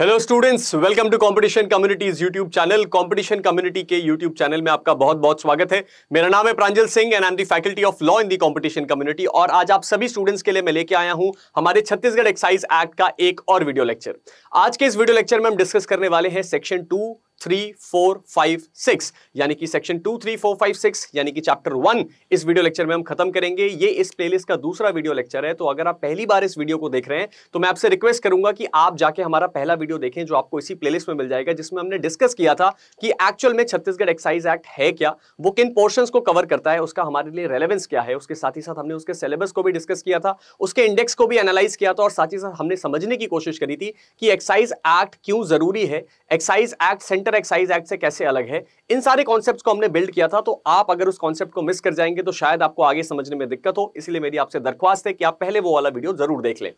Hello students welcome to competition communities YouTube channel competition community के YouTube channel में आपका बहुत बहुत स्वागत है मेरा नाम है Pranjal Singh and I am the faculty of law in the competition community और आज आप सभी स्टूडेंट्स के लिए मैं लेके आया हूं हमारे छत्तीसगढ़ एक्साइज एक्ट का एक और वीडियो लेक्चर आज के इस वीडियो लेक्चर में हम डिस्कस करने वाले हैं section two three four five six यानी कि section two three four five six यानी कि चैप्टर वन इस वीडियो लेक्चर में हम खत्म करेंगे ये इस प्लेलिस्ट का दूसरा वीडियो लेक्चर है तो अगर आप पहली बार इस वीडियो को देख रहे हैं तो मैं आपसे रिक्वेस्ट करूंगा कि आप जाके हमारा पहला वीडियो देखें जो आपको इसी प्लेलिस्ट में मिल जाएगा जिसमें हमने डिस्कस किया था कि एक्चुअल में छत्तीसगढ़ एक्साइज एक्ट है क्या वो किन पोर्शन को कवर करता है उसका हमारे लिए रेलेवेंस क्या है उसके साथ ही साथ हमने उसके सिलेबस को भी डिस्कस किया था उसके इंडेक्स को भी एनालाइज किया था और साथ ही साथ हमने समझने की कोशिश करी थी कि एक्साइज एक्ट क्यों जरूरी है एक्साइज एक्ट सेंटर तरह एक्साइज एक्ट से कैसे अलग है इन सारे कॉन्सेप्ट को हमने बिल्ड किया था तो आप अगर उस कॉन्सेप्ट को मिस कर जाएंगे तो शायद आपको आगे समझने में दिक्कत हो इसलिए मेरी आपसे दरख्वास्त है कि आप पहले वो वाला वीडियो जरूर देख लें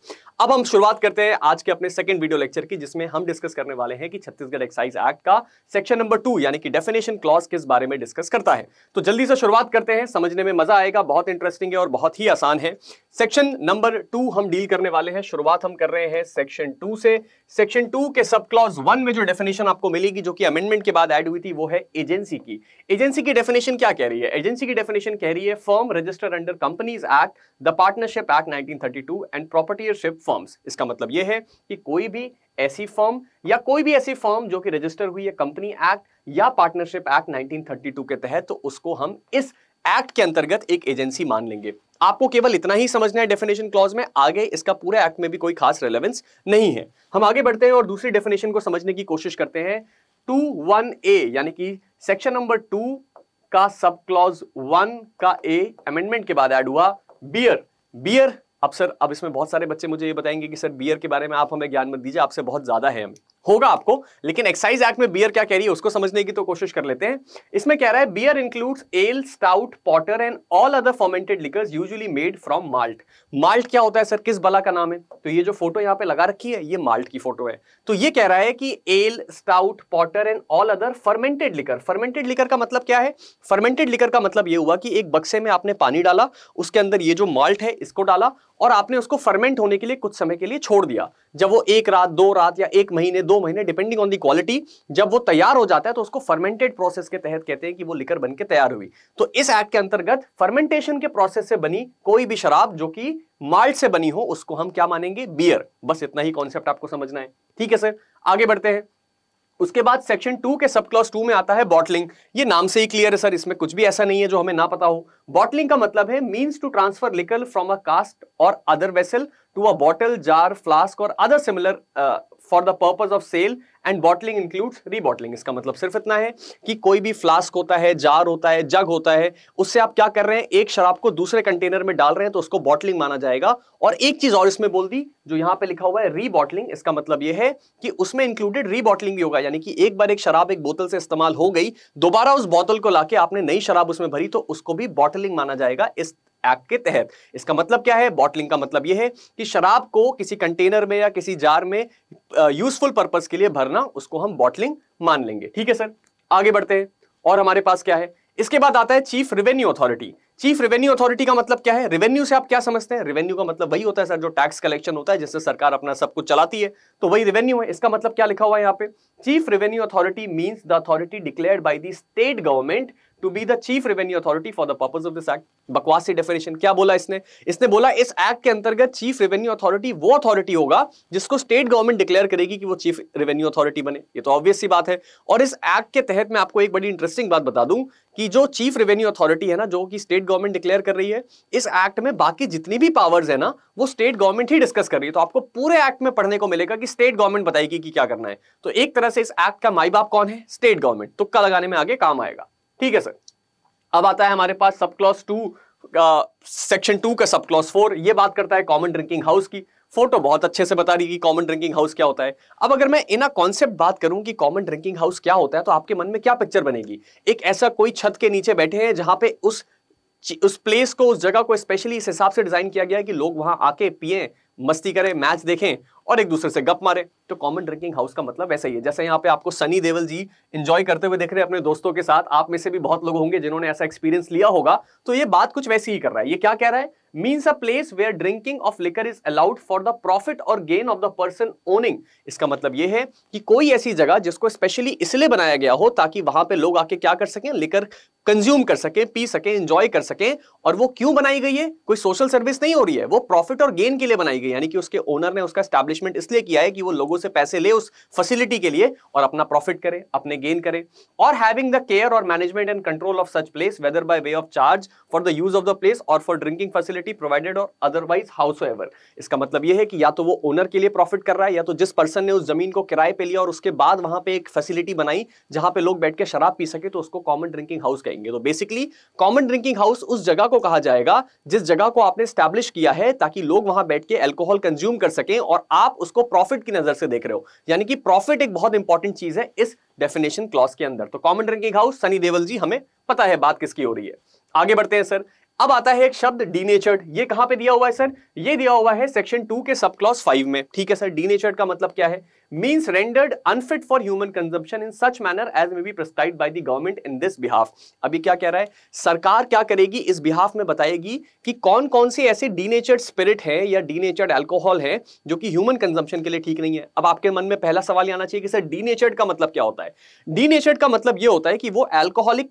अब हम शुरुआत करते हैं आज के अपने सेकंड वीडियो लेक्चर की जिसमें हम डिस्कस करने वाले हैं कि छत्तीसगढ़ एक्साइज एक्ट का सेक्शन नंबर टू यानी कि डेफिनेशन क्लॉज किस बारे में डिस्कस करता है तो जल्दी से शुरुआत करते हैं समझने में मजा आएगा बहुत इंटरेस्टिंग है और बहुत ही आसान है सेक्शन नंबर टू हम डील करने वाले हैं शुरुआत हम कर रहे हैं सेक्शन टू से सेक्शन टू के सब क्लॉज वन में जो डेफिनेशन आपको मिलेगी जो कि अमेंडमेंट के बाद ऐड हुई थी वो है एजेंसी की एजेंसी की डेफिनेशन क्या कह रही है एजेंसी की डेफिनेशन कह रही है firm register under companies act the partnership act 1932 and proprietorship firms इसका मतलब ये है कि कोई भी ऐसी फर्म या कोई भी ऐसी फर्म जो कि रजिस्टर हुई है कंपनी एक्ट या पार्टनरशिप एक्ट नाइनटीन के तहत तो उसको हम इस एक्ट के अंतर्गत एक एजेंसी मान लेंगे आपको केवल इतना ही समझना है डेफिनेशन क्लॉज में आगे इसका पूरे एक्ट में भी कोई खास रेलेवेंस नहीं है हम आगे बढ़ते हैं और दूसरी डेफिनेशन को समझने की कोशिश करते हैं टू वन ए यानी कि सेक्शन नंबर टू का सब क्लॉज वन का ए अमेंडमेंट के बाद ऐड हुआ बियर बियर अब सर अब इसमें बहुत सारे बच्चे मुझे ये बताएंगे कि सर बियर के बारे में आप हमें ज्ञान मत दीजिए आपसे बहुत ज़्यादा है हमें होगा आपको लेकिन एक्साइज एक्ट में बियर क्या कह रही है उसको समझने की तो कोशिश कर लेते हैं इसमें कह रहा है beer includes ale stout porter and all other fermented liquors usually made from malt malt क्या होता है सर किस बला का नाम है तो ये जो फोटो यहाँ पे लगा रखी है ये माल्ट की फोटो है तो ये कह रहा है कि ale stout porter and all other fermented liquor fermented liquor का मतलब क्या है फर्मेंटेड लिकर का मतलब ये हुआ कि एक बक्से में आपने पानी डाला उसके अंदर ये जो माल्ट है इसको डाला और आपने उसको फर्मेंट होने के लिए कुछ समय के लिए छोड़ दिया जब वो एक रात दो रात या एक महीने दो महीने डिपेंडिंग ऑन दी क्वालिटी जब वो तैयार हो जाता है तो उसको फर्मेंटेड प्रोसेस के तहत कहते हैं कि वो लिकर बन के तैयार हुई तो इस एक्ट के अंतर्गत फर्मेंटेशन के प्रोसेस से बनी कोई भी शराब जो कि माल्ट से बनी हो उसको हम क्या मानेंगे बियर बस इतना ही कॉन्सेप्ट आपको समझना है ठीक है सर आगे बढ़ते हैं उसके बाद सेक्शन टू के सब क्लॉस टू में आता है बॉटलिंग ये नाम से ही क्लियर है सर इसमें कुछ भी ऐसा नहीं है जो हमें ना पता हो बॉटलिंग का मतलब है means to transfer liquor from a cask or other vessel to a bottle jar flask or other similar for the purpose of sale and bottling includes rebottling इसका मतलब सिर्फ इतना है कि कोई भी फ्लास्क होता है जार होता है जग होता है उससे आप क्या कर रहे हैं एक शराब को दूसरे कंटेनर में डाल रहे हैं तो उसको बॉटलिंग माना जाएगा और एक चीज और इसमें बोल दी जो यहां पे लिखा हुआ है रीबॉटलिंग इसका मतलब यह है कि उसमें इंक्लूडेड रीबॉटलिंग भी होगा यानी कि एक बार एक शराब एक बोतल से इस्तेमाल हो गई दोबारा उस बोतल को लाके आपने नई शराब उसमें भरी तो उसको भी बॉटलिंग माना जाएगा इस एक्ट के तहत इसका मतलब क्या है बॉटलिंग का मतलब यह है कि शराब को किसी कंटेनर में या किसी जार में यूजफुल पर्पज के लिए भरना उसको हम बॉटलिंग मान लेंगे ठीक है सर आगे बढ़ते हैं और हमारे पास क्या है इसके बाद आता है chief revenue authority chief revenue authority का मतलब क्या है रेवेन्यू से आप क्या समझते हैं रेवेन्यू का मतलब वही होता है सर जो टैक्स कलेक्शन होता है जिससे सरकार अपना सब कुछ चलाती है तो वही रेवेन्यू है इसका मतलब क्या लिखा हुआ है यहाँ पे chief revenue authority means the authority declared by the state government to be the chief revenue authority for the purpose of this act बकवासी डेफिनेशन क्या बोला इसने इसने बोला इस एक्ट के अंतर्गत चीफ रेवेन्यू अथॉरिटी वो अथॉरिटी होगा जिसको स्टेट गवर्नमेंट डिक्लेयर करेगी कि वो चीफ रेवेन्यू अथॉरिटी बने ये तो ऑब्वियस सी बात है और इस एक्ट के तहत मैं आपको एक बड़ी इंटरेस्टिंग बात बता दूं कि जो चीफ रेवेन्यू अथॉरिटी है ना जो कि स्टेट गवर्नमेंट डिक्लेयर कर रही है इस एक्ट में बाकी जितनी भी पावर्स है ना वो स्टेट गवर्नमेंट ही डिस्कस कर रही है तो आपको पूरे एक्ट में पढ़ने को मिलेगा कि स्टेट गवर्नमेंट बताएगी कि क्या करना है तो एक तरह से इस एक्ट का माई बाप कौन है स्टेट गवर्नमेंट तुक्का लगाने में आगे काम आएगा ठीक है सर अब आता है हमारे पास sub clause two section two का सब क्लॉस फोर ये बात करता है कॉमन ड्रिंकिंग हाउस की फोटो बहुत अच्छे से बता रही कि कॉमन ड्रिंकिंग हाउस क्या होता है अब अगर मैं इना कॉन्सेप्ट बात करूं कि कॉमन ड्रिंकिंग हाउस क्या होता है तो आपके मन में क्या पिक्चर बनेगी एक ऐसा कोई छत के नीचे बैठे हैं जहां पे उस उस प्लेस को उस जगह को स्पेशली इस हिसाब से डिजाइन किया गया है कि लोग वहां आके पिए मस्ती करें मैच देखें और एक दूसरे से गप मारे तो कॉमन ड्रिंकिंग हाउस का मतलब ऐसा ही है जैसे यहाँ पे आपको सनी देवल जी इंजॉय करते हुए देख रहे हैं अपने दोस्तों के साथ आप में से भी बहुत लोग होंगे जिन्होंने ऐसा एक्सपीरियंस लिया होगा तो ये बात कुछ वैसे ही कर रहा है ये क्या कह रहा है means a place where drinking of liquor is allowed for the profit or gain of the person owning इसका मतलब ये है कि कोई ऐसी जगह जिसको स्पेशली इसलिए बनाया गया हो ताकि वहां पे लोग आके क्या कर सकें लिकर कंज्यूम कर सकें पी सकें इंजॉय कर सकें और वो क्यों बनाई गई है कोई सोशल सर्विस नहीं हो रही है वो प्रॉफिट और गेन के लिए बनाई गई यानी कि उसके ओनर ने उसका पनिशमेंट इसलिए किया है कि वो लोगों से पैसे ले उस फैसिलिटी के लिए और अपना प्रॉफिट करे अपने गेन करे or having the care or management and control of such place whether by way of charge for the use of the place or for drinking facility provided or otherwise howsoever इसका मतलब यह है कि या तो वो owner के लिए प्रॉफिट कर रहा है या तो जिस पर्सन ने उस जमीन को किराए पर लिया और उसके बाद वहां पर एक फैसिलिटी बनाई जहां पर लोग बैठ के शराब पी सके तो उसको कॉमन ड्रिंकिंग हाउस कहेंगे तो बेसिकली कॉमन ड्रिंकिंग हाउस उस जगह को कहा जाएगा जिस जगह को आपने स्टैब्लिश किया है ताकि लोग वहां बैठ के एल्कोहल कंज्यूम कर सकें और आप आप उसको प्रॉफिट की नजर से देख रहे हो यानी कि प्रॉफिट एक बहुत इंपॉर्टेंट चीज है इस डेफिनेशन क्लॉज के अंदर तो common drinking house Sunny Deol ji हमें पता है बात किसकी हो रही है आगे बढ़ते हैं सर अब आता है एक शब्द डीनेचर्ड ये कहां पे दिया हुआ है सर ये दिया हुआ है सेक्शन टू के सब क्लॉस फाइव में ठीक है सर डीनेचर्ड का मतलब क्या है means rendered unfit for human consumption in such manner as may be prescribed by the government in this behalf अभी क्या कह रहा है सरकार क्या करेगी इस बिहाफ में बताएगी कि कौन कौन से ऐसे डीनेचर्ड स्पिरिट है या डीनेचर्ड एल्कोहल है जो कि ह्यूमन कंजम्पशन के लिए ठीक नहीं है अब आपके मन में पहला सवाल आना चाहिए कि सर डीनेचर्ड का मतलब क्या होता है डीनेचर्ड का मतलब ये होता है कि वो एल्कोहलिक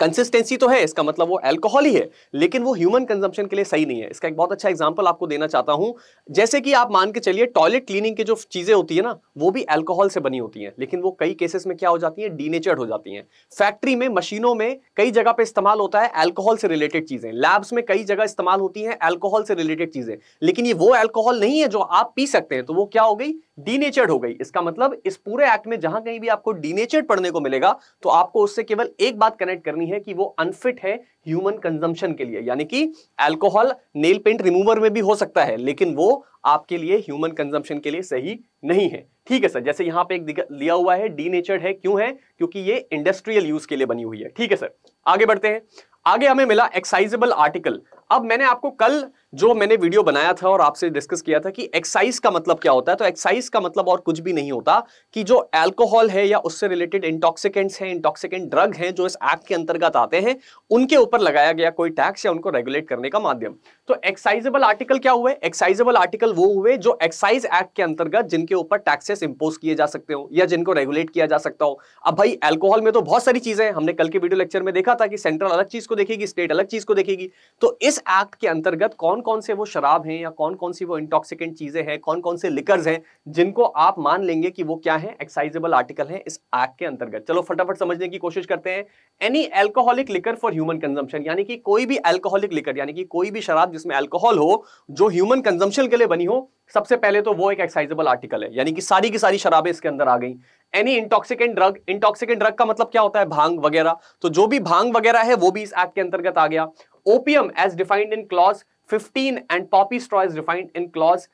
कंसिस्टेंसी तो है इसका मतलब वो एल्कोहल ही है लेकिन वो ह्यूमन कंजम्पशन के लिए सही नहीं है इसका एक बहुत अच्छा एग्जाम्पल आपको देना चाहता हूँ जैसे कि आप मान के चलिए टॉयलेट क्लीनिंग की जो चीज़ें होती है ना वो भी एल्कोहल से बनी होती हैं लेकिन वो कई केसेस में क्या हो जाती हैं डीनेचर्ड हो जाती हैं फैक्ट्री में मशीनों में कई जगह पर इस्तेमाल होता है एल्कोहल से रिलेटेड चीज़ें लैब्स में कई जगह इस्तेमाल होती हैं एल्कोहल से रिलेटेड चीज़ें लेकिन ये वो एल्कोहल नहीं है जो आप पी सकते हैं तो वो क्या हो गई डीनेचर्ड हो गई इसका मतलब इस पूरे एक्ट में जहां कहीं भी आपको डीनेचर्ड पढ़ने को मिलेगा तो आपको उससे केवल एक बात कनेक्ट करनी है कि वो अनफिट है ह्यूमन कंजम्पशन के लिए यानी कि अल्कोहल नेल पेंट रिमूवर में भी हो सकता है लेकिन वो आपके लिए ह्यूमन कंजम्पशन के लिए सही नहीं है ठीक है सर जैसे यहाँ पे एक लिया हुआ है डीनेचर्ड है क्यों है क्योंकि ये इंडस्ट्रियल यूज के लिए बनी हुई है ठीक है सर आगे बढ़ते हैं आगे हमें मिला एक्साइजेबल आर्टिकल अब मैंने आपको कल जो मैंने वीडियो बनाया था और आपसे डिस्कस किया था कि एक्साइज का मतलब क्या होता है तो एक्साइज का मतलब और कुछ भी नहीं होता कि जो अल्कोहल है या उससे रिलेटेड इंटॉक्सिकेंट्स हैं इंटॉक्सिकेंट ड्रग हैं जो इस एक्ट के अंतर्गत आते हैं उनके ऊपर लगाया गया कोई टैक्स या उनको रेगुलेट करने का माध्यम तो एक्साइजेबल आर्टिकल क्या हुए एक्साइजेबल आर्टिकल वो हुए जो एक्साइज एक्ट के अंतर्गत जिनके ऊपर टैक्सेस इंपोज किए जा सकते हो या जिनको रेगुलेट किया जा सकता हो अब भाई अल्कोहल में तो बहुत सारी चीजें हैं हमने कल के वीडियो लेक्चर में देखा था कि सेंट्रल अलग चीज को देखेगी स्टेट अलग चीज को देखेगी तो इस एक्ट के अंतर्गत कौन कौन से वो शराब है या कौन कौन सी वो इंटॉक्सिकेंट चीजें हैं कौन कौन से लिकर्स हैं जिनको आप मान लेंगे कि वो क्या है एक्साइजेबल आर्टिकल है इस एक्ट के अंतर्गत चलो फटाफट समझने की कोशिश करते हैं any alcoholic liquor for human consumption यानी कि कोई भी एल्कोहलिक लिकर यानी कि कोई भी शराब जिसमें अल्कोहल हो जो ह्यूमन कंजम्पशन के लिए बनी हो सबसे पहले तो वो एक एक्साइजेबल आर्टिकल है यानी कि सारी की सारी शराबें इसके अंदर आ गई any intoxicant drug intoxicant drug का मतलब क्या होता है भांग वगैरह तो जो भी भांग वगैरह है वो भी इस एक्ट के अंतर्गत आ गया opium as defined in clause 15 and poppy straw is defined in clause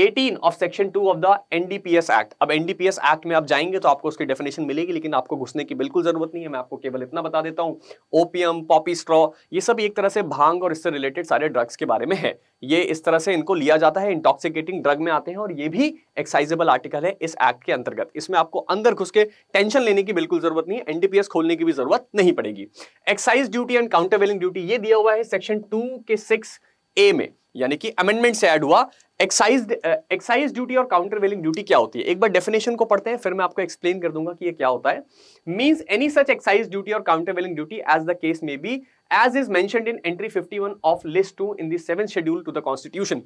eighteen of section two of the NDPS act अब एनडीपीएस एक्ट में आप जाएंगे तो आपको उसकी डेफिनेशन मिलेगी लेकिन आपको घुसने की बिल्कुल जरूरत नहीं है मैं आपको केवल इतना बता देता हूँ ओपीएम पॉपी स्ट्रॉ ये सब एक तरह से भांग और इससे रिलेटेड सारे ड्रग्स के बारे में है ये इस तरह से इनको लिया जाता है इंटॉक्सिकेटिंग ड्रग में आते हैं और ये भी एक्साइजेबल आर्टिकल है इस एक्ट के अंतर्गत इसमें आपको अंदर घुस के टेंशन लेने की बिल्कुल जरूरत नहीं है एनडीपीएस खोलने की भी जरूरत नहीं पड़ेगी excise duty and countervailing duty ये दिया हुआ है सेक्शन टू के सिक्स ए में यानी कि अमेंडमेंट से ऐड हुआ एक्साइज एक्साइज ड्यूटी और काउंटर वेलिंग ड्यूटी क्या होती है एक बार डेफिनेशन को पढ़ते हैं फिर मैं आपको एक्सप्लेन कर दूंगा कि ये क्या होता है means any such excise duty और countervailing duty as the case may be as is mentioned in entry 51 of list 2 in the seven schedule to the constitution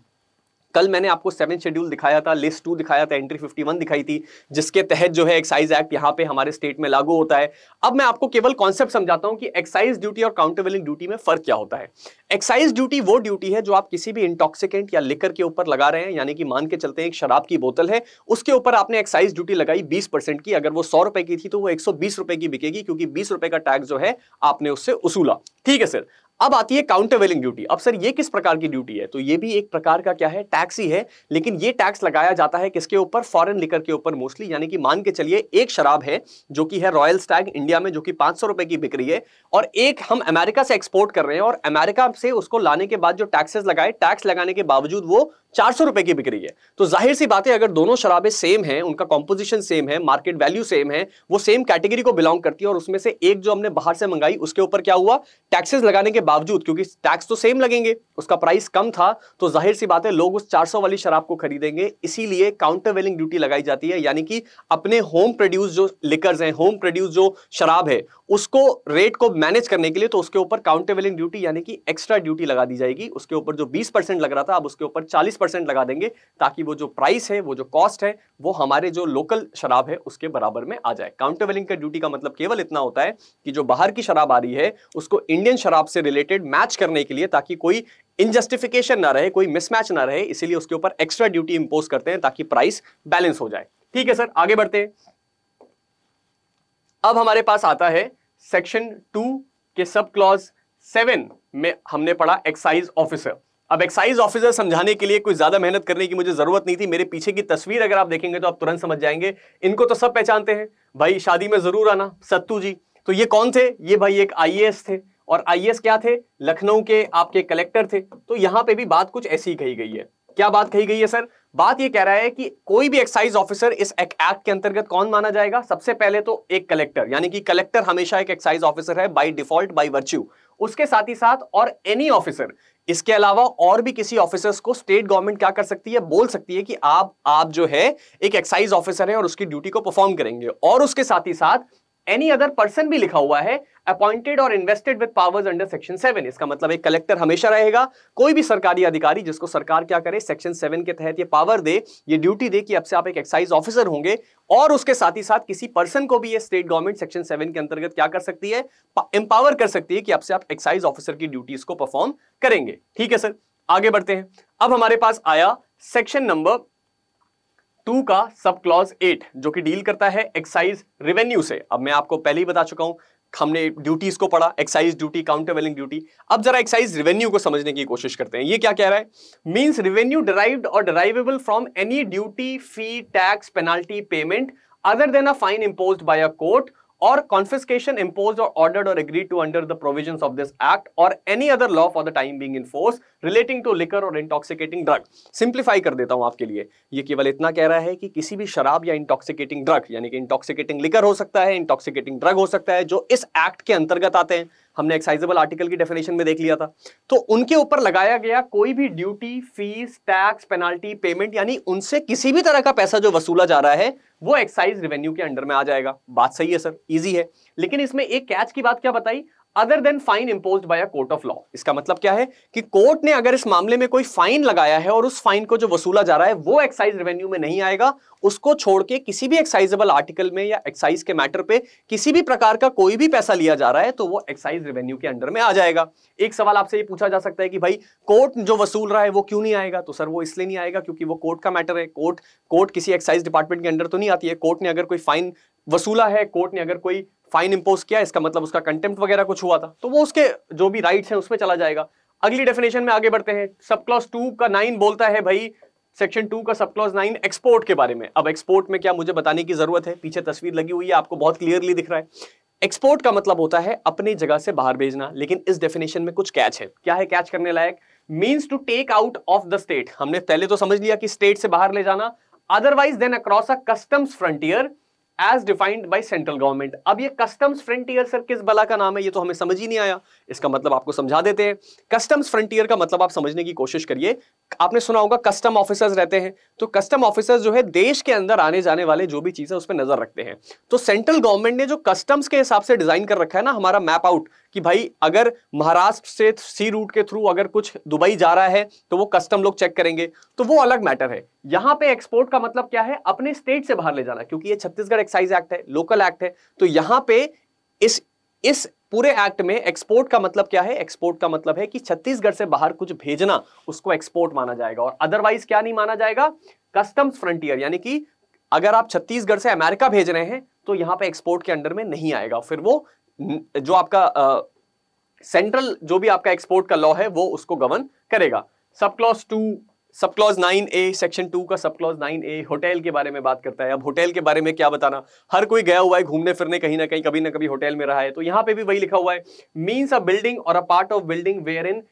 कल मैंने आपको सेवन शेड्यूल दिखाया था लिस्ट टू दिखाया था entry fifty one दिखाई थी जिसके तहत जो है एक्साइज एक्ट यहाँ पे हमारे स्टेट में लागू होता है अब मैं आपको केवल कॉन्सेप्ट समझाता हूँ कि एक्साइज ड्यूटी और काउंटरवेलिंग ड्यूटी में फर्क क्या होता है एक्साइज ड्यूटी वो ड्यूटी है जो आप किसी भी इंटॉक्सिकेंट या लिकर के ऊपर लगा रहे हैं यानी कि मान के चलते हैं एक शराब की बोतल है उसके ऊपर आपने एक्साइज ड्यूटी लगाई बीस परसेंट की अगर वो सौ रुपए की थी तो वो एक रुपए की बिकेगी क्योंकि बीस रुपए का टैक्स जो है आपने उससे उसूला ठीक है सर अब आती है काउंटरवेलिंग ड्यूटी अब सर ये किस प्रकार की ड्यूटी है तो ये भी एक प्रकार का क्या है टैक्स ही है लेकिन ये टैक्स लगाया जाता है किसके ऊपर फॉरेन लिकर के ऊपर मोस्टली यानी कि मान के चलिए एक शराब है जो कि है रॉयल स्टैग इंडिया में जो कि पांच सौ रुपए की बिक्री है और एक हम अमेरिका से एक्सपोर्ट कर रहे हैं और अमेरिका से उसको लाने के बाद जो टैक्सेस लगाए टैक्स लगाने के बावजूद वो चार सौ रुपए की बिक रही है तो जाहिर सी बात है अगर दोनों शराबें सेम हैं उनका कॉम्पोजिशन सेम है मार्केट वैल्यू सेम है वो सेम कैटेगरी को बिलोंग करती है और उसमें से एक जो हमने बाहर से मंगाई उसके ऊपर क्या हुआ टैक्सेस लगाने के बावजूद क्योंकि टैक्स तो सेम लगेंगे उसका प्राइस कम था तो जाहिर सी बात है लोग उस चार वाली शराब को खरीदेंगे इसीलिए वेलिंग ड्यूटी लगाई जाती है यानी कि अपने होम प्रोड्यूस जो लिकर्स हैं होम प्रोड्यूस जो शराब है उसको रेट को मैनेज करने के लिए तो उसके ऊपर काउंटेबलिंग ड्यूटी यानी कि एक्स्ट्रा ड्यूटी लगा दी जाएगी उसके ऊपर जो 20 परसेंट लग रहा था अब उसके ऊपर 40 परसेंट लगा देंगे ताकि वो जो प्राइस है वो जो कॉस्ट है वो हमारे जो लोकल शराब है उसके बराबर में आ जाए काउंटेबलिंग का ड्यूटी का मतलब केवल इतना होता है कि जो बाहर की शराब आ रही है उसको इंडियन शराब से रिलेटेड मैच करने के लिए ताकि कोई इनजस्टिफिकेशन ना रहे कोई मिसमैच ना रहे इसीलिए उसके ऊपर एक्स्ट्रा ड्यूटी इंपोज करते हैं ताकि प्राइस बैलेंस हो जाए ठीक है सर आगे बढ़ते हैं अब हमारे पास आता है सेक्शन टू के सब क्लॉज सेवन में हमने पढ़ा एक्साइज ऑफिसर अब एक्साइज ऑफिसर समझाने के लिए कोई ज्यादा मेहनत करने की मुझे जरूरत नहीं थी मेरे पीछे की तस्वीर अगर आप देखेंगे तो आप तुरंत समझ जाएंगे इनको तो सब पहचानते हैं भाई शादी में जरूर आना सत्तू जी तो ये कौन थे ये भाई एक आईएएस थे और आईएएस क्या थे लखनऊ के आपके कलेक्टर थे तो यहां पे भी बात कुछ ऐसी ही कही गई है क्या बात कही गई है सर बात ये कह रहा है कि कोई भी एक्साइज ऑफिसर इस एक्ट के अंतर्गत कौन माना जाएगा सबसे पहले तो एक कलेक्टर यानी कि कलेक्टर हमेशा एक एक्साइज ऑफिसर है बाई डिफॉल्ट बाई वर्च्यू उसके साथ ही साथ और एनी ऑफिसर इसके अलावा और भी किसी ऑफिसर्स को स्टेट गवर्नमेंट क्या कर सकती है बोल सकती है कि आप आप जो है एक एक्साइज ऑफिसर हैं और उसकी ड्यूटी को परफॉर्म करेंगे और उसके साथ ही साथ एनी अदर पर्सन भी लिखा हुआ है अपॉइंटेड और invested with powers under section seven इसका मतलब एक कलेक्टर हमेशा रहेगा कोई भी सरकारी अधिकारी जिसको सरकार क्या करे सेक्शन सेवन के तहत ये पावर दे ये ड्यूटी दे कि अब से आप एक एक्साइज ऑफिसर होंगे और उसके साथ ही साथ किसी पर्सन को भी ये स्टेट गवर्नमेंट सेक्शन सेवन के अंतर्गत क्या कर सकती है एम्पावर कर सकती है कि अब से आप एक्साइज ऑफिसर की ड्यूटीज को परफॉर्म करेंगे ठीक है सर आगे बढ़ते हैं अब हमारे पास आया सेक्शन नंबर टू का सब क्लॉज एट जो कि डील करता है एक्साइज रिवेन्यू से अब मैं आपको पहले ही बता चुका हूं हमने ड्यूटीज को पढ़ा एक्साइज ड्यूटी काउंटर ड्यूटी अब जरा एक्साइज रिवेन्यू को समझने की कोशिश करते हैं ये क्या कह रहा है means revenue derived or derivable from any duty fee tax penalty payment other than a fine imposed by a court or confiscation imposed or ordered or agree to under the provision of this act or any other law for the time being in relating to liquor or intoxicating drug simplify कर देता हूं आपके लिए ये केवल इतना कह रहा है कि किसी भी शराब या इंटॉक्सिकेटिंग ड्रग यानी कि इंटॉक्सिकेटिंग लिकर हो सकता है इंटॉक्सिकेटिंग ड्रग हो सकता है जो इस एक्ट के अंतर्गत आते हैं हमने एक्साइजेबल आर्टिकल की डेफिनेशन में देख लिया था तो उनके ऊपर लगाया गया कोई भी duty fees tax penalty payment यानी उनसे किसी भी तरह का पैसा जो वसूला जा रहा है वो एक्साइज रेवेन्यू के अंडर में आ जाएगा बात सही है सर इजी है लेकिन इसमें एक कैच की बात क्या बताई other than fine imposed by a court of law इसका मतलब क्या है कि कोर्ट ने अगर इस मामले में कोई फाइन लगाया है और उस फाइन को जो वसूला जा रहा है वो एक्साइज रेवेन्यू में नहीं आएगा उसको छोड़ के किसी भी एक्साइजेबल आर्टिकल में या एक्साइज के मैटर पे किसी भी प्रकार का कोई भी पैसा लिया जा रहा है तो वो एक्साइज रेवेन्यू के अंडर में आ जाएगा एक सवाल आपसे ये पूछा जा सकता है कि भाई कोर्ट जो वसूल रहा है वो क्यों नहीं आएगा तो सर वो इसलिए नहीं आएगा क्योंकि वो कोर्ट का मैटर है कोर्ट कोर्ट किसी एक्साइज डिपार्टमेंट के अंडर तो नहीं आती है कोर्ट ने अगर कोई फाइन वसूला है कोर्ट ने अगर कोई फाइन इंपोज किया इसका मतलब उसका कंटेम्प्ट वगैरह कुछ हुआ था तो वो उसके जो भी राइट्स हैं उसमें चला जाएगा अगली डेफिनेशन में आगे बढ़ते हैं सब क्लॉज टू का नाइन बोलता है भाई सेक्शन टू का सब क्लॉज नाइन एक्सपोर्ट के बारे में अब एक्सपोर्ट में क्या मुझे बताने की जरूरत है पीछे तस्वीर लगी हुई है आपको बहुत क्लियरली दिख रहा है एक्सपोर्ट का मतलब होता है अपनी जगह से बाहर भेजना लेकिन इस डेफिनेशन में कुछ कैच है क्या है कैच करने लायक means to take out of the state हमने पहले तो समझ लिया कि स्टेट से बाहर ले जाना otherwise than across a customs frontier as defined by central government अब ये कस्टम्स फ्रंटियर सर किस बला का नाम है ये तो हमें समझ ही नहीं आया इसका मतलब आपको समझा देते हैं कस्टम्स फ्रंटियर का मतलब आप समझने की कोशिश करिए आपने सुना होगा कस्टम ऑफिसर्स रहते हैं तो कस्टम ऑफिसर्स जो है देश के अंदर आने जाने वाले जो भी चीज़ है उस पर नजर रखते हैं तो सेंट्रल गवर्नमेंट ने जो कस्टम्स के हिसाब से डिजाइन कर रखा है ना हमारा मैप आउट कि भाई अगर महाराष्ट्र से सी रूट के थ्रू अगर कुछ दुबई जा रहा है तो वो कस्टम लोग चेक करेंगे तो वो अलग मैटर है यहां पे एक्सपोर्ट का मतलब क्या है अपने स्टेट से बाहर ले जाना क्योंकि ये छत्तीसगढ़ एक्साइज एक्ट है लोकल एक्ट है तो यहां पे इस इस पूरे एक्ट में एक्सपोर्ट का मतलब क्या है एक्सपोर्ट का मतलब है कि छत्तीसगढ़ से बाहर कुछ भेजना उसको एक्सपोर्ट माना जाएगा और अदरवाइज क्या नहीं माना जाएगा कस्टम्स फ्रंटियर यानी कि अगर आप छत्तीसगढ़ से अमेरिका भेज रहे हैं तो यहां पे एक्सपोर्ट के अंडर में नहीं आएगा फिर वो जो आपका सेंट्रल uh, जो भी आपका एक्सपोर्ट का लॉ है वो उसको गवर्न करेगा sub clause two sub clause nine A section two का सब क्लॉज नाइन ए होटल के बारे में बात करता है अब होटल के बारे में क्या बताना हर कोई गया हुआ है घूमने फिरने कहीं ना कहीं कभी ना कभी होटल में रहा है तो यहां पे भी वही लिखा हुआ है means a building or a part of building wherein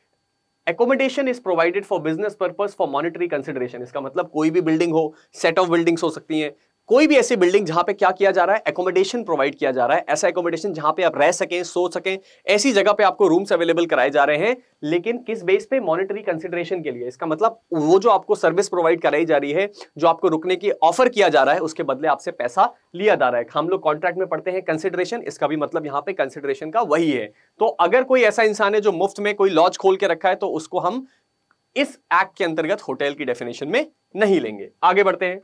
accommodation is provided for business purpose for monetary consideration इसका मतलब कोई भी बिल्डिंग हो सेट ऑफ बिल्डिंग्स हो सकती हैं कोई भी ऐसी बिल्डिंग जहां पे क्या किया जा रहा है एकोमोडेशन प्रोवाइड किया जा रहा है ऐसा एकोमोडेशन जहां पे आप रह सकें सो सकें ऐसी जगह पे आपको रूम्स अवेलेबल कराए जा रहे हैं लेकिन किस बेस पे मॉनिटरी कंसिडरेशन के लिए इसका मतलब वो जो आपको सर्विस प्रोवाइड कराई जा रही है जो आपको रुकने की ऑफर किया जा रहा है उसके बदले आपसे पैसा लिया जा रहा है हम लोग कॉन्ट्रैक्ट में पढ़ते हैं कंसिडरेशन इसका भी मतलब यहाँ पे कंसिडरेशन का वही है तो अगर कोई ऐसा इंसान है जो मुफ्त में कोई लॉज खोल के रखा है तो उसको हम इस एक्ट के अंतर्गत होटल की डेफिनेशन में नहीं लेंगे आगे बढ़ते हैं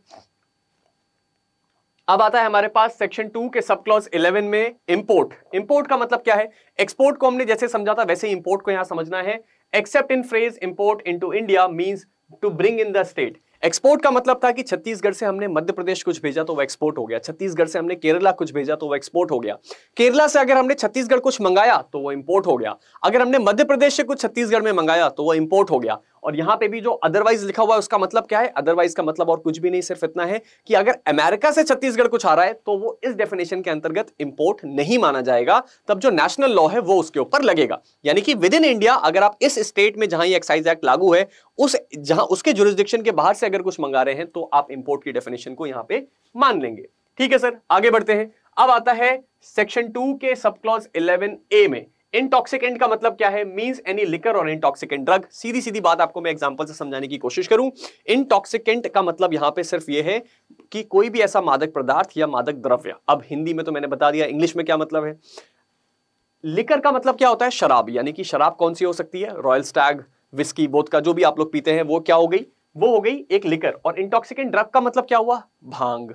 अब आता है हमारे पास सेक्शन टू के सब क्लॉज इलेवन में इंपोर्ट इंपोर्ट का मतलब क्या है एक्सपोर्ट को हमने जैसे समझा था वैसे इंपोर्ट को यहां समझना है except in phrase import into India means to bring in the state export का मतलब था कि छत्तीसगढ़ से हमने मध्य प्रदेश कुछ भेजा तो वो एक्सपोर्ट हो गया छत्तीसगढ़ से हमने केरला कुछ भेजा तो वो एक्सपोर्ट हो गया केरला से अगर हमने छत्तीसगढ़ कुछ मंगाया तो वो इंपोर्ट हो गया अगर हमने मध्य प्रदेश से कुछ छत्तीसगढ़ में मंगाया तो वो इंपोर्ट हो गया और यहां पे भी जो अदरवाइज लिखा हुआ है उसका मतलब क्या है अदरवाइज का मतलब और कुछ भी नहीं सिर्फ इतना है कि अगर अमेरिका से छत्तीसगढ़ कुछ आ रहा है तो वो इस डेफिनेशन के अंतर्गत इंपोर्ट नहीं माना जाएगा तब जो नेशनल लॉ है वो उसके ऊपर लगेगा यानी कि विद इन इंडिया अगर आप इस स्टेट में जहां ये एक्साइज एक्ट लागू है उस जहां उसके जुरिस्डिक्शन के बाहर से अगर कुछ मंगा रहे हैं तो आप इंपोर्ट की डेफिनेशन को यहाँ पे मान लेंगे ठीक है सर आगे बढ़ते हैं अब आता है सेक्शन टू के सब क्लॉज इलेवन ए में इंटॉक्सिकेंट का मतलब क्या है means any liquor or intoxicant drug सीधी सीधी बात आपको मैं एग्जांपल से समझाने की कोशिश करूं इंटॉक्सिकेंट का मतलब यहां पे सिर्फ ये है कि कोई भी ऐसा मादक पदार्थ या मादक द्रव्य अब हिंदी में तो मैंने बता दिया इंग्लिश में क्या मतलब है लिकर का मतलब क्या होता है शराब यानी कि शराब कौन सी हो सकती है रॉयल स्टैग विस्की बोतका जो भी आप लोग पीते हैं वो क्या हो गई वो हो गई एक लिकर और इंटॉक्सिकेंट ड्रग का मतलब क्या हुआ भांग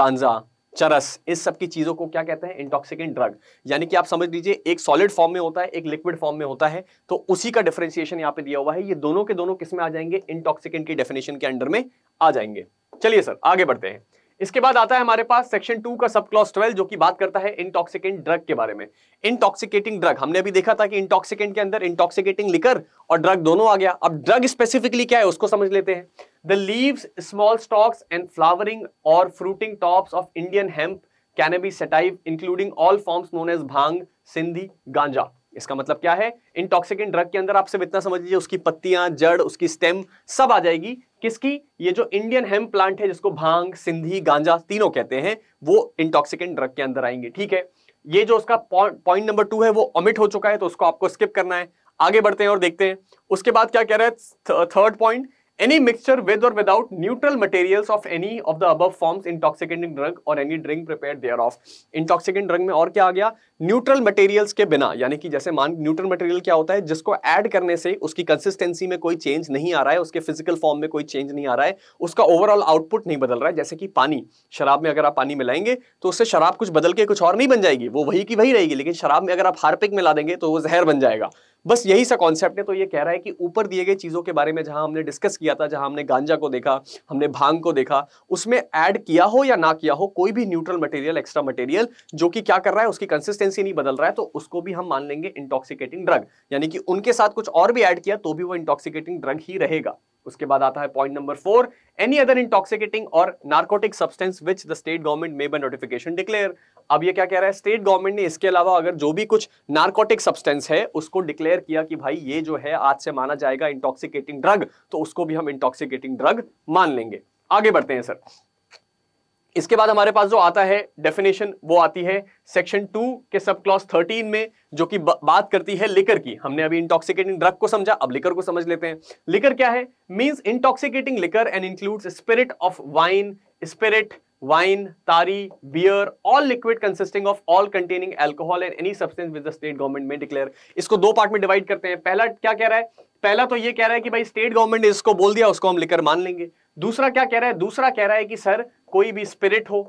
गांजा चरस इस सब की चीजों को क्या कहते हैं इंटॉक्सिकेंट ड्रग यानी कि आप समझ लीजिए एक सॉलिड फॉर्म में होता है एक लिक्विड फॉर्म में होता है तो उसी का डिफरेंशिएशन यहां पे दिया हुआ है ये दोनों के दोनों किस में आ जाएंगे इंटॉक्सिकेंट की डेफिनेशन के अंडर में आ जाएंगे चलिए सर आगे बढ़ते हैं इसके बाद आता है हमारे पास सेक्शन टू का सब क्लॉस ट्वेल्व जो कि बात करता है इंटॉक्सिकेंट ड्रग के बारे में इंटॉक्सिकेटिंग ड्रग हमने अभी देखा था कि इंटॉक्सिकेंट के अंदर इंटॉक्सिकेटिंग लिकर और ड्रग दोनों आ गया अब ड्रग स्पेसिफिकली क्या है उसको समझ लेते हैं the leaves small stalks and flowering or fruiting tops of Indian hemp cannabis sativa including all forms known as bhang siddhi ganja इसका मतलब क्या है इंटॉक्सिकेंट ड्रग के अंदर आप सिर्फ इतना समझ लीजिए उसकी पत्तियां जड़ उसकी स्टेम सब आ जाएगी किसकी ये जो इंडियन हेम प्लांट है जिसको भांग सिंधी गांजा तीनों कहते हैं वो इंटॉक्सिकेंट ड्रग के अंदर आएंगे ठीक है ये जो उसका पॉइंट नंबर टू है वो ऑमिट हो चुका है तो उसको आपको स्किप करना है आगे बढ़ते हैं और देखते हैं उसके बाद क्या कह रहा है third point any Any mixture with or without neutral of of any of the above forms intoxicating drug or any drink prepared thereof. Intoxicant drug में और क्या आ गया न्यूट्रल मटेरियल्स के बिना यानी कि जैसे मान न्यूट्रल मटेरियल क्या होता है जिसको एड करने से उसकी कंसिस्टेंसी में कोई चेंज नहीं आ रहा है उसके फिजिकल फॉर्म में कोई चेंज नहीं आ रहा है उसका ओवरऑल आउटपुट नहीं बदल रहा है जैसे कि पानी शराब में अगर आप पानी मिलाएंगे तो उससे शराब कुछ बदल के कुछ और नहीं बन जाएगी वो वही की वही रहेगी लेकिन शराब में अगर आप हार्पिक मिला देंगे तो वो जहर बन जाएगा बस यही सा कॉन्सेप्ट है तो ये कह रहा है कि ऊपर दिए गए चीज़ों के बारे में जहां हमने डिस्कस किया था जहां हमने गांजा को देखा हमने भांग को देखा उसमें ऐड किया हो या ना किया हो कोई भी न्यूट्रल मटेरियल एक्स्ट्रा मटेरियल जो कि क्या कर रहा है उसकी कंसिस्टेंसी नहीं बदल रहा है तो उसको भी हम मान लेंगे इंटॉक्सिकेटिंग ड्रग यानी कि उनके साथ कुछ और भी एड किया तो भी वो इंटॉक्सिकेटिंग ड्रग ही रहेगा उसके बाद आता है point number four any other intoxicating or narcotic substance which the state government may by notification declare अब ये क्या कह रहा है स्टेट गवर्नमेंट ने इसके अलावा अगर जो भी कुछ नार्कोटिक सब्सटेंस है उसको डिक्लेयर किया कि भाई ये जो है आज से माना जाएगा इंटॉक्सिकेटिंग ड्रग तो उसको भी हम इंटॉक्सिकेटिंग ड्रग मान लेंगे आगे बढ़ते हैं सर इसके बाद हमारे पास जो आता है डेफिनेशन वो आती है सेक्शन टू के सब क्लॉस थर्टीन में जो कि बात करती है लिकर की हमने अभी इंटॉक्सिकेटिंग ड्रग को समझा अब लिकर को समझ लेते हैं लिकर क्या है means intoxicating liquor and includes spirit of wine spirit wine tari beer all liquid consisting of or containing alcohol and any substance with the state government may declare इसको दो पार्ट में डिवाइड करते हैं पहला क्या कह रहा है पहला तो ये कह रहा है कि भाई स्टेट गवर्नमेंट ने इसको बोल दिया उसको हम लेकर मान लेंगे दूसरा क्या कह रहा है दूसरा कह रहा है कि सर कोई भी स्पिरिट हो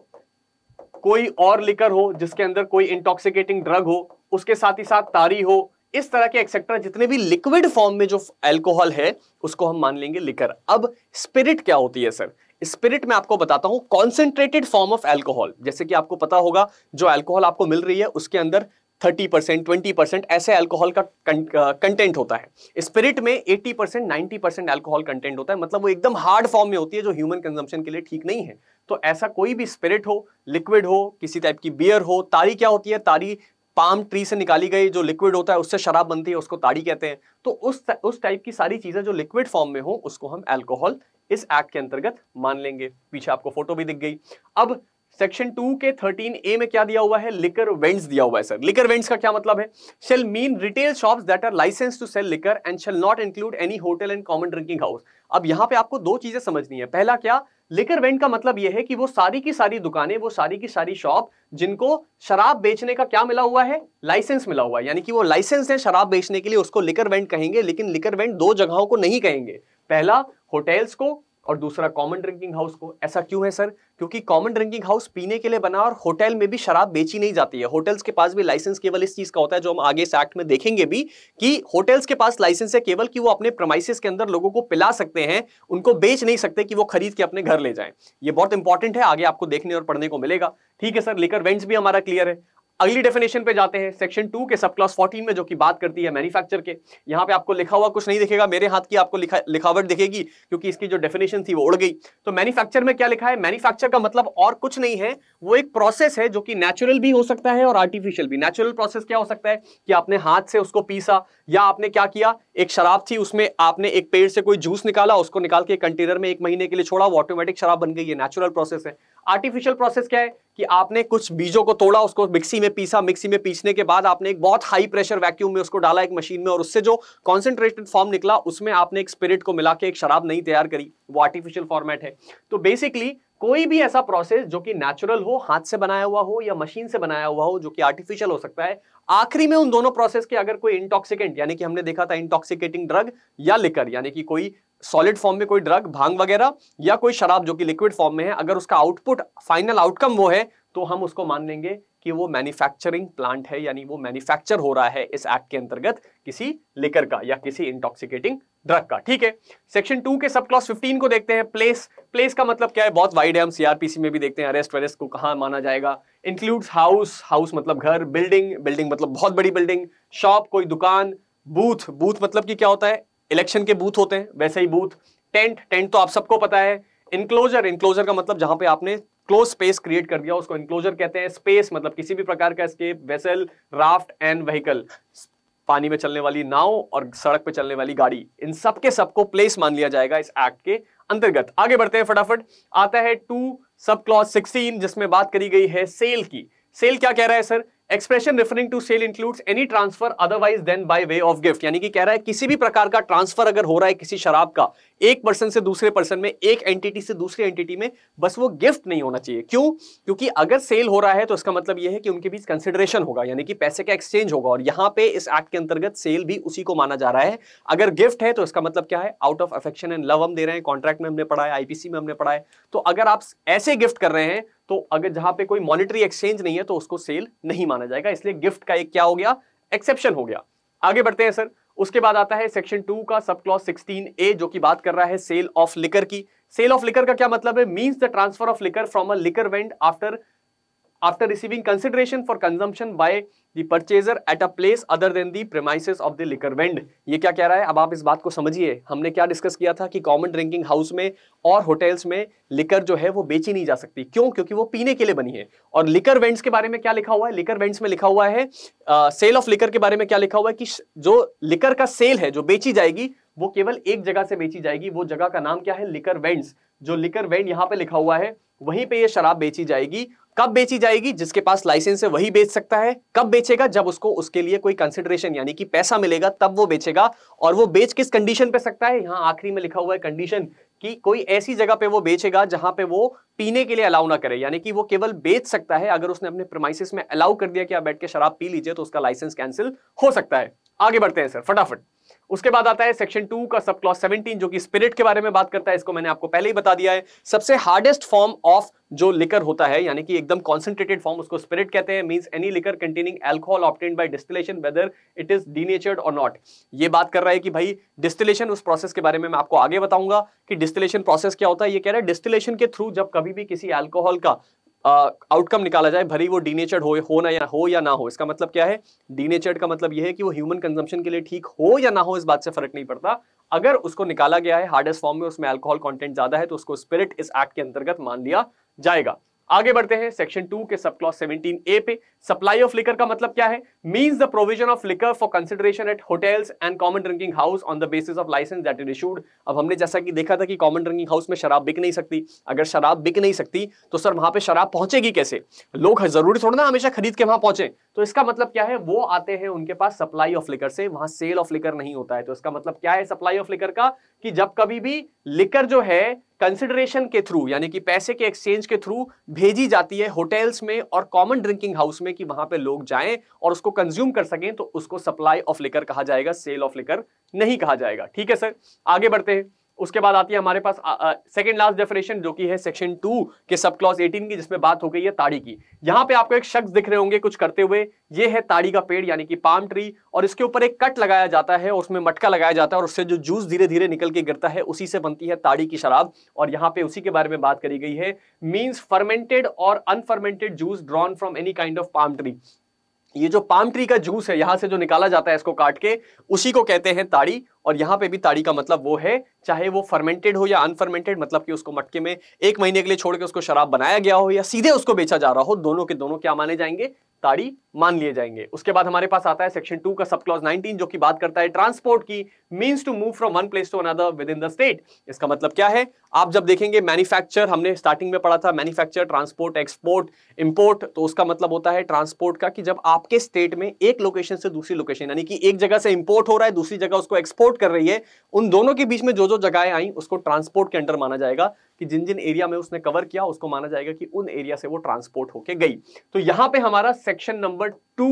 कोई और लिकर हो जिसके अंदर कोई इंटॉक्सिकेटिंग ड्रग हो उसके साथ ही साथ तारी हो इस तरह के एक्सेट्रा जितने भी लिक्विड फॉर्म में जो अल्कोहल है उसको हम मान लेंगे लिकर अब स्पिरिट क्या होती है सर स्पिरिट में आपको बताता हूं कॉन्सेंट्रेटेड फॉर्म ऑफ एल्कोहल जैसे कि आपको पता होगा जो एल्कोहल आपको मिल रही है उसके अंदर 30 परसेंट ट्वेंटी परसेंट ऐसे अल्कोहल का कंटेंट होता है स्पिरिट में 80 percent ninety percent alcohol content होता है मतलब वो एकदम हार्ड फॉर्म में होती है जो ह्यूमन कंजम्पशन के लिए ठीक नहीं है तो ऐसा कोई भी स्पिरिट हो लिक्विड हो किसी टाइप की बियर हो तारी क्या होती है तारी पाम ट्री से निकाली गई जो लिक्विड होता है उससे शराब बनती है उसको ताड़ी कहते हैं तो उस उस टाइप की सारी चीज़ें जो लिक्विड फॉर्म में हो उसको हम अल्कोहल इस एक्ट के अंतर्गत मान लेंगे पीछे आपको फोटो भी दिख गई अब सेक्शन टू के थर्टीन ए में क्या दिया हुआ है लिकर वेंट्स दिया हुआ है सर लिकर वेंट्स का क्या मतलब है shall mean retail shops that are license to sell liquor and shall not include any hotel and common drinking house अब यहां पे आपको दो चीजें समझनी है पहला क्या लेकर वेंट का मतलब यह है कि वो सारी की सारी दुकानें वो सारी की सारी शॉप जिनको शराब बेचने का क्या मिला हुआ है लाइसेंस मिला हुआ है यानी कि वो लाइसेंस है शराब बेचने के लिए उसको लिकर वेंट कहेंगे लेकिन लिकर वेंट दो जगहों को नहीं कहेंगे पहला होटेल्स को और दूसरा कॉमन ड्रिंकिंग हाउस को ऐसा क्यों है सर क्योंकि कॉमन ड्रिंकिंग हाउस पीने के लिए बना और होटल में भी शराब बेची नहीं जाती है होटल्स के पास भी लाइसेंस केवल इस चीज का होता है जो हम आगे इस एक्ट में देखेंगे भी कि होटल्स के पास लाइसेंस है केवल कि वो अपने प्रमाइसिस के अंदर लोगों को पिला सकते हैं उनको बेच नहीं सकते कि वो खरीद के अपने घर ले जाए ये बहुत इंपॉर्टेंट है आगे आपको देखने और पढ़ने को मिलेगा ठीक है सर लेकर वेंट्स भी हमारा क्लियर है अगली डेफिनेशन पे जाते हैं सेक्शन टू के सब क्लास फोर्टीन में जो कि बात करती है मैन्युफैक्चर के यहाँ पे आपको लिखा हुआ कुछ नहीं दिखेगा मेरे हाथ की आपको लिखा लिखावट दिखेगी क्योंकि इसकी जो डेफिनेशन थी वो उड़ गई तो मैन्युफैक्चर में क्या लिखा है मैन्युफैक्चर का मतलब और कुछ नहीं है वो एक प्रोसेस है जो कि नेचुरल भी हो सकता है और आर्टिफिशियल भी नेचुरल प्रोसेस क्या हो सकता है कि आपने हाथ से उसको पीसा या आपने क्या किया एक शराब थी उसमें आपने एक पेड़ से कोई जूस निकाला उसको निकाल के कंटेनर में एक महीने के लिए छोड़ा वो ऑटोमेटिक शराब बन गई है नेचुरल प्रोसेस है आर्टिफिशियल प्रोसेस क्या है कि आपने कुछ बीजों को तोड़ा उसको मिक्सी में पीसा मिक्सी में पीसने के बाद आपने एक बहुत हाई प्रेशर वैक्यूम में उसको डाला एक मशीन में और उससे जो कॉन्सेंट्रेटेड फॉर्म निकला उसमें आपने एक स्पिरिट को मिला के एक शराब नहीं तैयार करी वो आर्टिफिशियल फॉर्मेट है तो बेसिकली कोई भी ऐसा प्रोसेस जो कि नेचुरल हो हाथ से बनाया हुआ हो या मशीन से बनाया हुआ हो जो कि आर्टिफिशियल हो सकता है आखिरी में उन दोनों प्रोसेस के अगर कोई इंटॉक्सिकेंट यानी कि हमने देखा था इंटॉक्सिकेटिंग ड्रग या लिकर यानी कि कोई सॉलिड फॉर्म में कोई ड्रग भांग वगैरह या कोई शराब जो कि लिक्विड फॉर्म में है अगर उसका आउटपुट फाइनल आउटकम वो है तो हम उसको मान लेंगे कि वो मैन्युफैक्चरिंग प्लांट है यानी वो मैन्युफैक्चर हो रहा है इस एक्ट के अंतर्गत किसी लिकर का या किसी इंटॉक्सिकेटिंग ड्रग का ठीक है सेक्शन टू के सब क्लास फिफ्टीन को देखते हैं प्लेस प्लेस का मतलब क्या है बहुत वाइड है हम सीआरपीसी में भी देखते हैं अरेस्ट वेरेस्ट को कहा माना जाएगा इंक्लूड्स हाउस हाउस मतलब घर बिल्डिंग बिल्डिंग मतलब बहुत बड़ी बिल्डिंग शॉप कोई दुकान बूथ बूथ मतलब कि क्या होता है इलेक्शन के बूथ होते हैं वैसे ही बूथ टेंट टेंट तो आप सबको पता है इनक्लोजर इनक्लोजर का मतलब जहां पे आपने क्लोज स्पेस क्रिएट कर दिया उसको इनक्लोजर कहते हैं स्पेस मतलब किसी भी प्रकार का स्केप वेसल राफ्ट एंड व्हीकल पानी में चलने वाली नाव और सड़क पे चलने वाली गाड़ी इन सबके सबको प्लेस मान लिया जाएगा इस एक्ट के अंतर्गत आगे बढ़ते हैं फटाफट आता है टू सब क्लॉज सिक्सटीन जिसमें बात करी गई है सेल की सेल क्या कह रहा है sir expression referring to sale includes any transfer otherwise than by way of gift यानी कि कह रहा है किसी भी प्रकार का ट्रांसफर अगर हो रहा है किसी शराब का एक पर्सन से दूसरे पर्सन में एक एंटिटी से दूसरे एंटिटी में बस वो गिफ्ट नहीं होना चाहिए क्यों क्योंकि अगर सेल हो रहा है तो इसका मतलब यह है कि उनके बीच कंसिडरेशन होगा यानी कि पैसे का एक्सचेंज होगा और यहाँ पे इस एक्ट के अंतर्गत सेल भी उसी को माना जा रहा है अगर गिफ्ट है तो इसका मतलब क्या है out of affection and love हम दे रहे हैं कॉन्ट्रैक्ट में हमने पढ़ा है आईपीसी में हमने पढ़ा है तो अगर आप ऐसे गिफ्ट कर रहे हैं तो अगर जहां पे कोई मॉनिटरी एक्सचेंज नहीं है तो उसको सेल नहीं माना जाएगा इसलिए गिफ्ट का एक क्या हो गया एक्सेप्शन हो गया आगे बढ़ते हैं सर उसके बाद आता है सेक्शन टू का सब क्लॉज सिक्सटीन ए जो कि बात कर रहा है सेल ऑफ लिकर की सेल ऑफ लिकर का क्या मतलब है means the transfer of liquor from a liquor vend after after receiving consideration for consumption by purchaser at a place other than than the premises of the liquor ये क्या कह रहा है अब आप इस बात को समझिए हमने क्या डिस्कस किया था कि कॉमन ड्रिंकिंग हाउस में और होटल्स में लिकर जो है वो बेची नहीं जा सकती क्यों क्योंकि वो पीने के लिए बनी है और लिकर वेंट्स के बारे में क्या लिखा हुआ है लिकर वेंट्स में लिखा हुआ है सेल ऑफ लिकर के बारे में क्या लिखा हुआ है कि जो लिकर का सेल है जो बेची जाएगी वो केवल एक जगह से बेची जाएगी वो जगह का नाम क्या है लिकर वेंट्स जो लिकर वेंड यहाँ पे लिखा हुआ है वहीं पे ये शराब बेची जाएगी कब बेची जाएगी जिसके पास लाइसेंस है वही बेच सकता है कब बेचेगा जब उसको उसके लिए कोई कंसिडरेशन यानी कि पैसा मिलेगा तब वो बेचेगा और वो बेच किस कंडीशन पे सकता है यहाँ आखिरी में लिखा हुआ है कंडीशन कि कोई ऐसी जगह पे वो बेचेगा जहां पे वो पीने के लिए अलाउ ना करे यानी कि वो केवल बेच सकता है अगर उसने अपने प्रोमाइसिस में अलाउ कर दिया कि आप बैठ के शराब पी लीजिए तो उसका लाइसेंस कैंसिल हो सकता है आगे बढ़ते हैं सर फटाफट उसके बाद आता है सेक्शन टू का सब क्लॉस सेवनटीन जो कि स्पिरिट के बारे में बात करता है इसको मैंने आपको पहले ही बता दिया है सबसे हार्डेस्ट फॉर्म ऑफ जो लिकर होता है यानी कि एकदम कॉन्सेंट्रेटेड फॉर्म उसको स्पिरिट कहते हैं means any liquor containing alcohol obtained by distillation whether it is denatured और नॉट ये बात कर रहा है कि भाई डिस्टिलेशन उस प्रोसेस के बारे में मैं आपको आगे बताऊंगा कि डिस्टिलेशन प्रोसेस क्या होता है ये कह रहा है डिस्टिलेशन के थ्रू जब कभी भी किसी एल्कोहल का आउटकम निकाला जाए भरी वो डीनेचर्ड हो हो ना या हो या ना हो इसका मतलब क्या है डीनेचर्ड का मतलब ये है कि वो ह्यूमन कंजम्पशन के लिए ठीक हो या ना हो इस बात से फर्क नहीं पड़ता अगर उसको निकाला गया है हार्डेस्ट फॉर्म में उसमें अल्कोहल कंटेंट ज्यादा है तो उसको स्पिरिट इस एक्ट के अंतर्गत मान लिया जाएगा आगे बढ़ते हैं सेक्शन टू के सब क्लॉस सेवनटीन ए पे सप्लाई ऑफ लिकर का मतलब क्या है means the provision of liquor for consideration at hotels and common drinking house on the basis of licence that is issued अब हमने जैसा कि देखा था कि कॉमन ड्रिंकिंग हाउस में शराब बिक नहीं सकती अगर शराब बिक नहीं सकती तो सर वहां पर शराब पहुंचेगी कैसे लोग जरूरी थोड़ा ना हमेशा खरीद के वहां पहुंचे तो इसका मतलब क्या है वो आते हैं उनके पास सप्लाई ऑफ लिकर से वहां सेल ऑफ लिकर नहीं होता है तो इसका मतलब क्या है सप्लाई ऑफ लिकर का कि जब कभी भी लिकर जो है कंसिडरेशन के थ्रू यानी कि पैसे के एक्सचेंज के थ्रू भेजी जाती है होटल्स में और कॉमन ड्रिंकिंग हाउस में कि वहां पे लोग जाएं और उसको कंज्यूम कर सकें तो उसको सप्लाई ऑफ लिकर कहा जाएगा सेल ऑफ लिकर नहीं कहा जाएगा ठीक है सर आगे बढ़ते हैं उसके बाद आती है हमारे पास सेकंड लास्ट डेफिनेशन जो कि है सेक्शन टू के सब क्लॉज एटीन की जिसमें बात हो गई है ताड़ी की यहाँ पे आपको एक शख्स दिख रहे होंगे कुछ करते हुए ये है ताड़ी का पेड़ यानी कि पाम ट्री और इसके ऊपर एक कट लगाया जाता है उसमें मटका लगाया जाता है और उससे जो जूस धीरे धीरे निकल के गिरता है उसी से बनती है ताड़ी की शराब और यहाँ पे उसी के बारे में बात करी गई है मीन्स फर्मेंटेड और unfermented juice drawn from any kind of palm tree ये जो पाम ट्री का जूस है यहाँ से जो निकाला जाता है इसको काट के उसी को कहते हैं ताड़ी और यहाँ पे भी ताड़ी का मतलब वो है चाहे वो फर्मेंटेड हो या अनफर्मेंटेड मतलब कि उसको मटके में एक महीने के लिए छोड़ के उसको शराब बनाया गया हो या सीधे उसको बेचा जा रहा हो दोनों के दोनों क्या माने जाएंगे ताड़ी मान लिए जाएंगे उसके बाद हमारे पास आता है सेक्शन टू का सब क्लॉज 19 जो कि बात करता है ट्रांसपोर्ट की means to move from one place to another within the state इसका मतलब क्या है आप जब देखेंगे मैन्युफैक्चर हमने स्टार्टिंग में पढ़ा था मैन्युफैक्चर ट्रांसपोर्ट एक्सपोर्ट इंपोर्ट तो उसका मतलब होता है ट्रांसपोर्ट का कि जब आपके स्टेट में एक लोकेशन से दूसरी लोकेशन यानी कि एक जगह से इंपोर्ट हो रहा है दूसरी जगह उसको एक्सपोर्ट कर रही है उन दोनों के बीच में जो जो जगह आई उसको ट्रांसपोर्ट के अंडर माना जाएगा कि जिन जिन एरिया में उसने कवर किया उसको माना जाएगा कि उन एरिया से वो ट्रांसपोर्ट होके गई तो यहां पे हमारा सेक्शन नंबर टू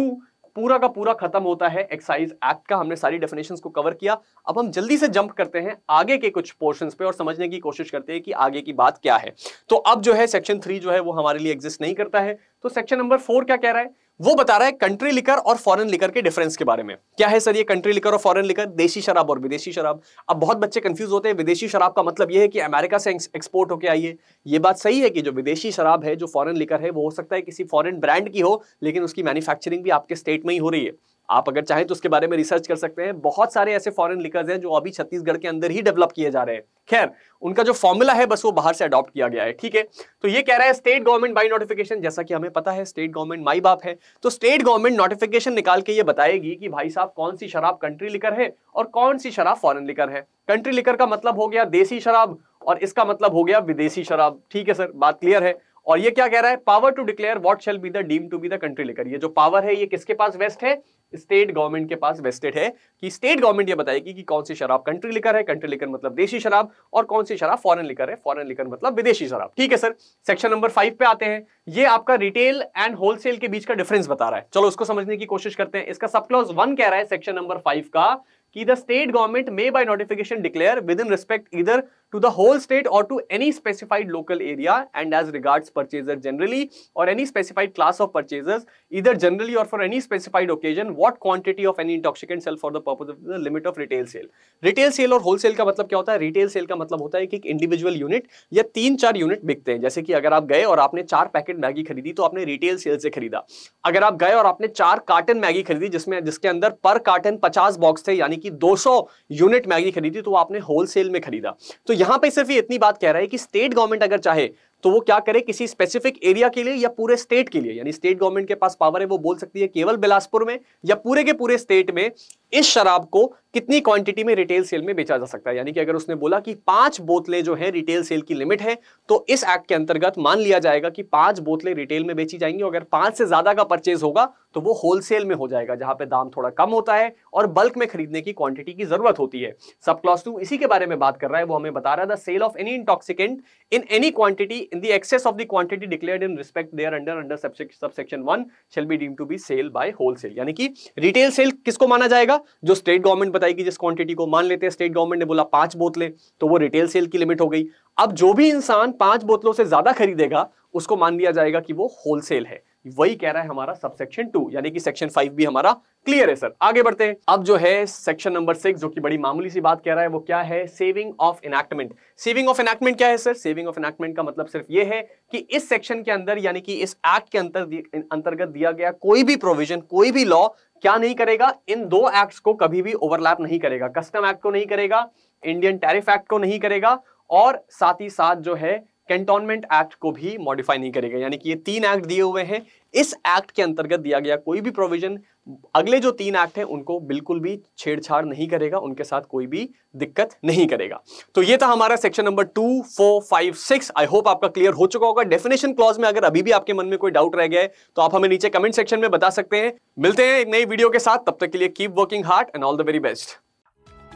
पूरा का पूरा खत्म होता है एक्साइज एक्ट का हमने सारी डेफिनेशंस को कवर किया अब हम जल्दी से जंप करते हैं आगे के कुछ पोर्शंस पे और समझने की कोशिश करते हैं कि आगे की बात क्या है तो अब जो है सेक्शन थ्री जो है वो हमारे लिए एग्जिस्ट नहीं करता है तो सेक्शन नंबर फोर क्या कह रहा है वो बता रहा है कंट्री लिकर और फॉरेन लिकर के डिफरेंस के बारे में क्या है सर ये कंट्री लिकर और फॉरेन लिकर देशी शराब और विदेशी शराब अब बहुत बच्चे कंफ्यूज होते हैं विदेशी शराब का मतलब ये है कि अमेरिका से एक्सपोर्ट होकर आई है ये बात सही है कि जो विदेशी शराब है जो फॉरेन लिकर है वो हो सकता है किसी फॉरेन ब्रांड की हो लेकिन उसकी मैन्युफैक्चरिंग भी आपके स्टेट में ही हो रही है आप अगर चाहें तो उसके बारे में रिसर्च कर सकते हैं बहुत सारे ऐसे फॉरेन लिकर्स हैं जो अभी छत्तीसगढ़ के अंदर ही डेवलप किए जा रहे हैं खैर उनका जो फॉर्मूला है बस वो बाहर से अडॉप्ट किया गया है ठीक है तो ये कह रहा है स्टेट गवर्नमेंट बाई नोटिफिकेशन जैसा कि हमें पता है स्टेट गवर्नमेंट माई बाप है तो स्टेट गवर्नमेंट नोटिफिकेशन निकाल के ये बताएगी कि भाई साहब कौन सी शराब कंट्री लिकर है और कौन सी शराब फॉरन लिकर है कंट्री लिकर का मतलब हो गया देसी शराब और इसका मतलब हो गया विदेशी शराब ठीक है सर बात क्लियर है और ये क्या कह रहा है power to declare what shall be the deem to be the country liquor ये जो पावर है ये किसके पास वेस्ट है स्टेट गवर्नमेंट के पास वेस्टेड है कि स्टेट गवर्नमेंट ये बताएगी कि कौन सी शराब कंट्री लिकर है कंट्री लिकर मतलब देशी शराब और कौन सी शराब फॉरेन लिकर है फॉरेन लिकर मतलब विदेशी शराब ठीक है सर सेक्शन नंबर फाइव पे आते हैं ये आपका रिटेल एंड होलसेल के बीच का डिफरेंस बता रहा है चलो उसको समझने की कोशिश करते हैं इसका सबक्लॉज वन कह रहा है सेक्शन नंबर फाइव का कि the state government may by notification declare with in respect इधर to the whole state or to any specified local area and as regards purchaser generally or any specified class of purchasers either generally or for any specified occasion what quantity of any intoxicant sell for the purpose of the limit of retail sale retail sale और wholesale का मतलब क्या होता है retail sale का मतलब होता है कि एक individual unit या तीन चार unit बिकते हैं जैसे कि अगर आप गए और आपने चार पैकेट मैगी खरीदी तो आपने रिटेल सेल से खरीदा अगर आप गए और आपने चार कार्टन मैगी खरीदी जिसमें जिसके अंदर पर कार्टन पचास बॉक्स थे यानी कि 200 यूनिट मैगी खरीदी तो आपने होलसेल में खरीदा तो यहां पे सिर्फ ये इतनी बात कह रहा है कि स्टेट गवर्नमेंट अगर चाहे तो वो क्या करे किसी स्पेसिफिक एरिया के लिए या पूरे स्टेट के लिए यानी स्टेट गवर्नमेंट के पास पावर है वो बोल सकती है केवल बिलासपुर में या पूरे के पूरे स्टेट में इस शराब को कितनी क्वांटिटी में रिटेल सेल में बेचा जा सकता है यानी कि अगर उसने बोला कि पांच बोतलें जो है रिटेल सेल की लिमिट है तो इस एक्ट के अंतर्गत मान लिया जाएगा कि पांच बोतलें रिटेल में बेची जाएंगी अगर पांच से ज्यादा का परचेज होगा तो वो होलसेल में हो जाएगा जहां पे दाम थोड़ा कम होता है और बल्क में खरीदने की क्वांटिटी की जरूरत होती है सब क्लॉस टू इसी के बारे में बात कर रहा है वो हमें बता रहा है the sale of any intoxicant in any quantity in the excess of the quantity declared in respect there under under subsection 1 shall be deemed to be sale by wholesale यानी कि रिटेल सेल किसको माना जाएगा जो state government बताएगी जिस quantity को मान लेते हैं स्टेट गवर्नमेंट ने बोला पांच बोतलें तो वो रिटेल सेल की लिमिट हो गई अब जो भी इंसान पांच बोतलों से ज्यादा खरीदेगा उसको मान लिया जाएगा कि वो होलसेल है वही कह रहा है हमारा सबसेक्शन टू यानी कि सेक्शन फाइव भी हमारा क्लियर है सर आगे बढ़ते हैं अब जो है सेक्शन नंबर सिक्स जो कि बड़ी मामूली सी बात कह रहा है वो क्या है saving of enactment saving of enactment क्या है सर सेविंग ऑफ इनएक्टमेंट का मतलब सिर्फ ये है कि इस सेक्शन के अंदर यानी कि इस एक्ट के अंतर अंतर्गत दिया गया कोई भी प्रोविजन कोई भी लॉ क्या नहीं करेगा इन दो एक्ट को कभी भी ओवरलैप नहीं करेगा कस्टम एक्ट को नहीं करेगा इंडियन टैरिफ एक्ट को नहीं करेगा और साथ ही साथ जो है कैंटोनमेंट एक्ट को भी मॉडिफाई नहीं करेगा यानी कि ये तीन एक्ट दिए हुए हैं इस एक्ट के अंतर्गत दिया गया कोई भी प्रोविजन अगले जो तीन एक्ट हैं उनको बिल्कुल भी छेड़छाड़ नहीं करेगा उनके साथ कोई भी दिक्कत नहीं करेगा तो ये था हमारा section number two four five six I hope आपका क्लियर हो चुका होगा डेफिनेशन क्लॉज में अगर अभी भी आपके मन में कोई डाउट रह गया है तो आप हमें नीचे कमेंट सेक्शन में बता सकते हैं मिलते हैं एक नई वीडियो के साथ तब तक के लिए keep working hard and all the very best